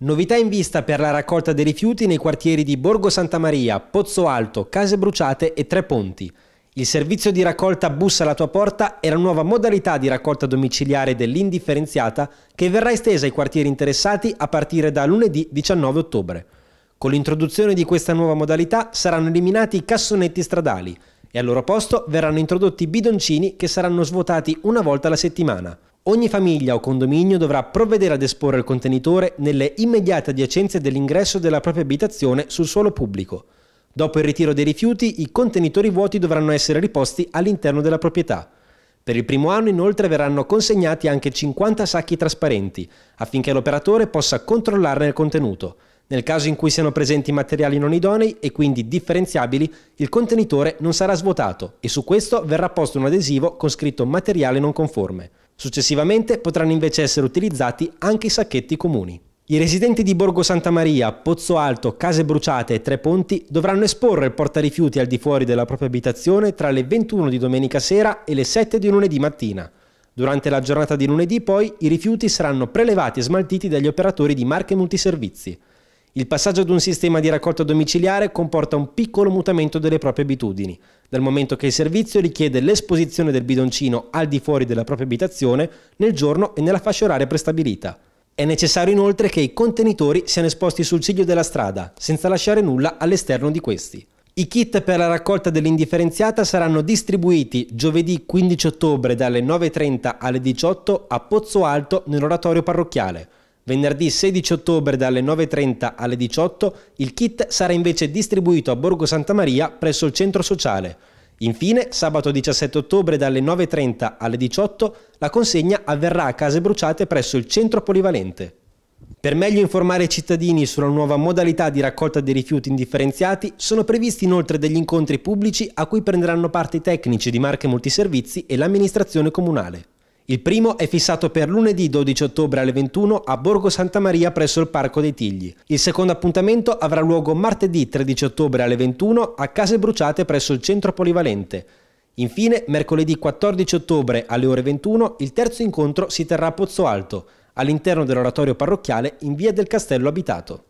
Novità in vista per la raccolta dei rifiuti nei quartieri di Borgo Santa Maria, Pozzo Alto, Case Bruciate e Tre Ponti. Il servizio di raccolta Bussa alla tua porta è la nuova modalità di raccolta domiciliare dell'indifferenziata che verrà estesa ai quartieri interessati a partire da lunedì 19 ottobre. Con l'introduzione di questa nuova modalità saranno eliminati i cassonetti stradali e al loro posto verranno introdotti bidoncini che saranno svuotati una volta alla settimana. Ogni famiglia o condominio dovrà provvedere ad esporre il contenitore nelle immediate adiacenze dell'ingresso della propria abitazione sul suolo pubblico. Dopo il ritiro dei rifiuti, i contenitori vuoti dovranno essere riposti all'interno della proprietà. Per il primo anno inoltre verranno consegnati anche 50 sacchi trasparenti, affinché l'operatore possa controllarne il contenuto. Nel caso in cui siano presenti materiali non idonei e quindi differenziabili, il contenitore non sarà svuotato e su questo verrà posto un adesivo con scritto materiale non conforme. Successivamente potranno invece essere utilizzati anche i sacchetti comuni. I residenti di Borgo Santa Maria, Pozzo Alto, Case Bruciate e Tre Ponti dovranno esporre il portarifiuti al di fuori della propria abitazione tra le 21 di domenica sera e le 7 di lunedì mattina. Durante la giornata di lunedì poi i rifiuti saranno prelevati e smaltiti dagli operatori di marche multiservizi. Il passaggio ad un sistema di raccolta domiciliare comporta un piccolo mutamento delle proprie abitudini dal momento che il servizio richiede l'esposizione del bidoncino al di fuori della propria abitazione nel giorno e nella fascia oraria prestabilita. È necessario inoltre che i contenitori siano esposti sul ciglio della strada, senza lasciare nulla all'esterno di questi. I kit per la raccolta dell'indifferenziata saranno distribuiti giovedì 15 ottobre dalle 9.30 alle 18 a Pozzo Alto nell'oratorio parrocchiale, Venerdì 16 ottobre dalle 9.30 alle 18 il kit sarà invece distribuito a Borgo Santa Maria presso il centro sociale. Infine, sabato 17 ottobre dalle 9.30 alle 18 la consegna avverrà a case bruciate presso il centro polivalente. Per meglio informare i cittadini sulla nuova modalità di raccolta dei rifiuti indifferenziati, sono previsti inoltre degli incontri pubblici a cui prenderanno parte i tecnici di marche multiservizi e l'amministrazione comunale. Il primo è fissato per lunedì 12 ottobre alle 21 a Borgo Santa Maria presso il Parco dei Tigli. Il secondo appuntamento avrà luogo martedì 13 ottobre alle 21 a Case Bruciate presso il Centro Polivalente. Infine, mercoledì 14 ottobre alle ore 21, il terzo incontro si terrà a Pozzo Alto, all'interno dell'oratorio parrocchiale in via del Castello Abitato.